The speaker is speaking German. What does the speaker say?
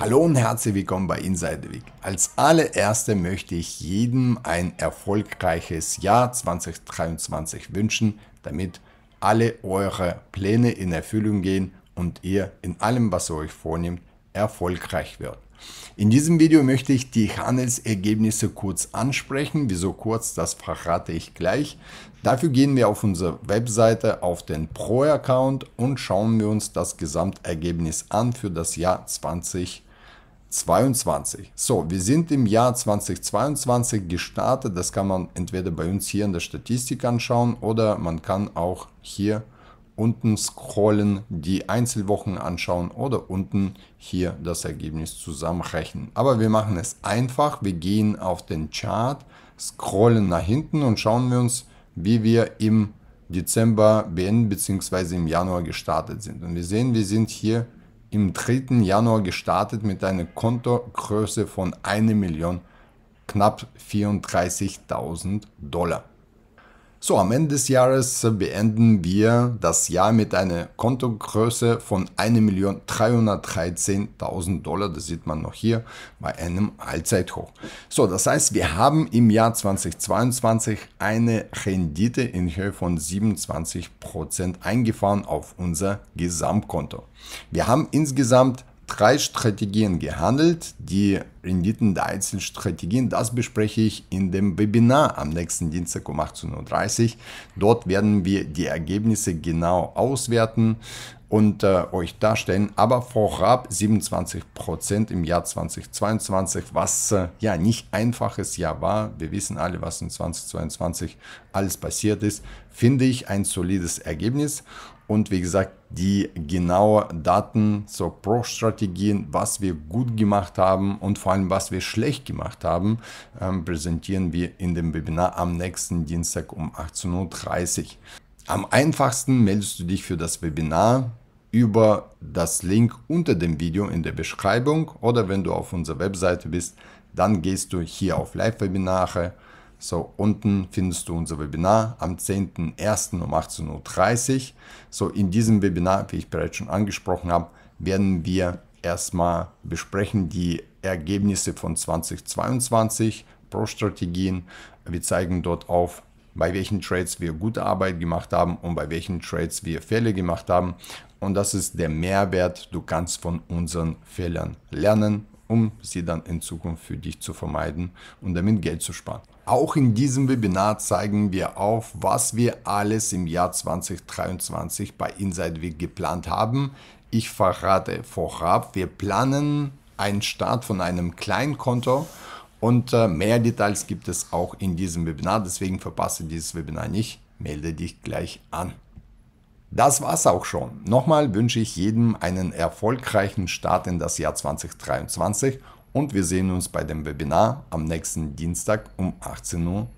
Hallo und herzlich willkommen bei Inside Week. Als allererste möchte ich jedem ein erfolgreiches Jahr 2023 wünschen, damit alle eure Pläne in Erfüllung gehen und ihr in allem, was ihr euch vornimmt, erfolgreich werdet. In diesem Video möchte ich die Handelsergebnisse kurz ansprechen. Wieso kurz, das verrate ich gleich. Dafür gehen wir auf unsere Webseite, auf den Pro-Account und schauen wir uns das Gesamtergebnis an für das Jahr 2022. So, wir sind im Jahr 2022 gestartet. Das kann man entweder bei uns hier in der Statistik anschauen oder man kann auch hier unten scrollen, die Einzelwochen anschauen oder unten hier das Ergebnis zusammenrechnen. Aber wir machen es einfach. Wir gehen auf den Chart, scrollen nach hinten und schauen wir uns, wie wir im Dezember beenden bzw. im Januar gestartet sind. Und wir sehen, wir sind hier im 3. Januar gestartet mit einer Kontogröße von 1 Million, knapp 34.000 Dollar. So, am Ende des Jahres äh, beenden wir das Jahr mit einer Kontogröße von 1.313.000 Dollar. Das sieht man noch hier bei einem Allzeithoch. So, das heißt, wir haben im Jahr 2022 eine Rendite in Höhe von 27% Prozent eingefahren auf unser Gesamtkonto. Wir haben insgesamt drei Strategien gehandelt. Die Renditen der Einzelstrategien. das bespreche ich in dem Webinar am nächsten Dienstag um 18.30 Uhr. Dort werden wir die Ergebnisse genau auswerten und äh, euch darstellen, aber vorab 27% im Jahr 2022, was äh, ja nicht einfaches Jahr war. Wir wissen alle, was in 2022 alles passiert ist. Finde ich ein solides Ergebnis und wie gesagt, die genauen Daten zur Pro-Strategien, was wir gut gemacht haben und vor allem, was wir schlecht gemacht haben, ähm, präsentieren wir in dem Webinar am nächsten Dienstag um 18.30 Uhr. Am einfachsten meldest du dich für das Webinar über das Link unter dem Video in der Beschreibung oder wenn du auf unserer Webseite bist, dann gehst du hier auf Live-Webinare. So, unten findest du unser Webinar am 10.01. um 18.30 Uhr. So, in diesem Webinar, wie ich bereits schon angesprochen habe, werden wir erstmal besprechen die Ergebnisse von 2022 pro Strategien. Wir zeigen dort auf, bei welchen Trades wir gute Arbeit gemacht haben und bei welchen Trades wir Fehler gemacht haben. Und das ist der Mehrwert. Du kannst von unseren Fehlern lernen, um sie dann in Zukunft für dich zu vermeiden und damit Geld zu sparen. Auch in diesem Webinar zeigen wir auf, was wir alles im Jahr 2023 bei InsideWeek geplant haben. Ich verrate vorab, wir planen einen Start von einem kleinen Konto und äh, mehr Details gibt es auch in diesem Webinar, deswegen verpasse dieses Webinar nicht, melde dich gleich an. Das war's auch schon. Nochmal wünsche ich jedem einen erfolgreichen Start in das Jahr 2023 und wir sehen uns bei dem Webinar am nächsten Dienstag um 18.30 Uhr.